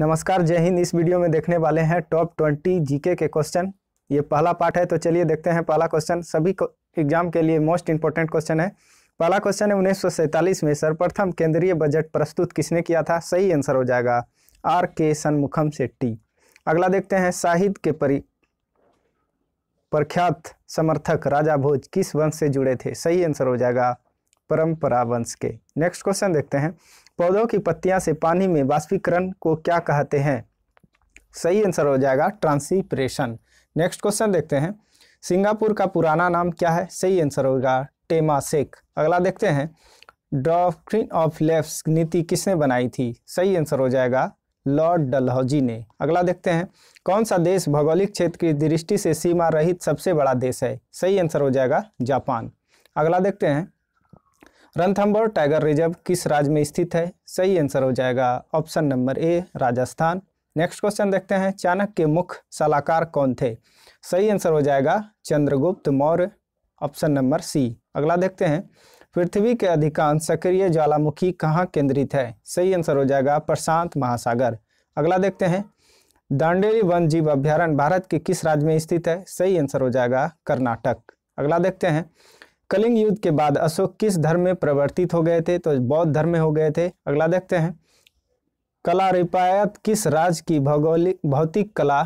नमस्कार जय हिंद इस वीडियो में देखने वाले हैं टॉप ट्वेंटी जीके के क्वेश्चन ये पहला पार्ट है तो चलिए देखते हैं पहला क्वेश्चन सभी एग्जाम के लिए मोस्ट इंपॉर्टेंट क्वेश्चन है पहला क्वेश्चन है उन्नीस में सर्वप्रथम केंद्रीय बजट प्रस्तुत किसने किया था सही आंसर हो जाएगा आर के सन्मुखम सेट्टी अगला देखते हैं साहित्य के परि प्रख्यात समर्थक राजा भोज किस वंश से जुड़े थे सही आंसर हो जाएगा परंपरा वंश के नेक्स्ट क्वेश्चन देखते हैं पौधों की पत्तियां से पानी में वाष्पीकरण को क्या कहते हैं सही आंसर हो जाएगा ट्रांसीप्रेशन नेक्स्ट क्वेश्चन देखते हैं सिंगापुर का पुराना नाम क्या है सही आंसर होगा टेमासेक अगला देखते हैं डॉक्ट्रिन ऑफ लेफ्ट नीति किसने बनाई थी सही आंसर हो जाएगा लॉर्ड डलहौजी ने अगला देखते हैं कौन सा देश भौगोलिक क्षेत्र की दृष्टि से सीमा रहित सबसे बड़ा देश है सही आंसर हो जाएगा जापान अगला देखते हैं रणथम्बोर टाइगर रिजर्व किस राज्य में स्थित है सही आंसर हो जाएगा option number A Rajasthan next question देखते हैं चाणक्य के मुख्य सलाहकार कौन थे सही आंसर हो जाएगा Chandragupta Maurya option number C अगला देखते हैं पृथ्वी के अधिकांश सक्रिय ज्वालामुखी कहाँ केंद्रित है सही आंसर हो जाएगा प्रशांत महासागर अगला देखते हैं दांडेली वन जीव अभ्यारण्य भारत के किस राज्य में स्थित है सही आंसर हो जाएगा कर्नाटक अगला देखते हैं कलिंग युद्ध के बाद अशोक किस धर्म में परिवर्तित हो गए थे तो बौद्ध धर्म में हो गए थे अगला देखते हैं कला रिपायत किस राज्य की भौगोलिक भौतिक कला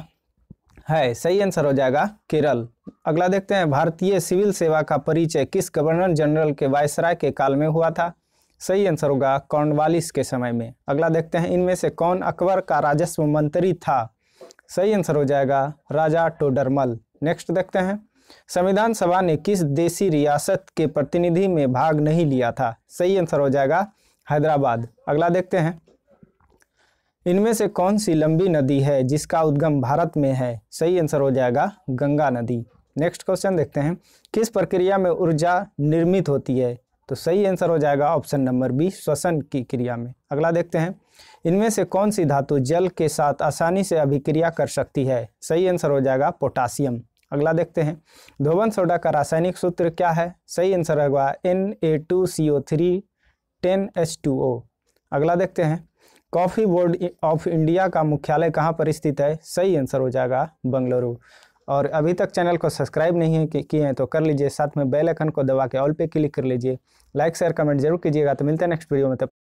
है सही आंसर हो जाएगा केरल अगला देखते हैं भारतीय सिविल सेवा का परिचय किस गवर्नर जनरल के वायसराय के काल में हुआ था सही आंसर होगा कॉर्नवालिस के समय में अगला देखते हैं इनमें से कौन अकबर का राजस्व मंत्री था सही आंसर हो जाएगा राजा टोडरमल नेक्स्ट देखते हैं संविधान सभा ने किस देसी रियासत के प्रतिनिधि में भाग नहीं लिया था सही आंसर हो जाएगा हैदराबाद अगला देखते हैं इनमें से कौन सी लंबी नदी है जिसका उद्गम भारत में है सही आंसर हो जाएगा गंगा नदी नेक्स्ट क्वेश्चन देखते हैं किस प्रक्रिया में ऊर्जा निर्मित होती है तो सही आंसर हो जाएगा ऑप्शन नंबर बी श्वसन की क्रिया में अगला देखते हैं इनमें से कौन सी धातु जल के साथ आसानी से अभिक्रिया कर सकती है सही आंसर हो जाएगा पोटासियम अगला देखते हैं धोबन सोडा का रासायनिक सूत्र क्या है सही आंसर होगा N A two C O three ten H two O अगला देखते हैं कॉफ़ी बोर्ड ऑफ इंडिया का मुख्यालय कहाँ पर स्थित है सही आंसर हो जाएगा बंगलुरु और अभी तक चैनल को सब्सक्राइब नहीं किए हैं तो कर लीजिए साथ में बेल आइकन को दबा के ऑल पे क्लिक कर लीजिए लाइक शेयर कमेंट जरूर कीजिएगा तो मिलते हैं नेक्स्ट वीडियो में तब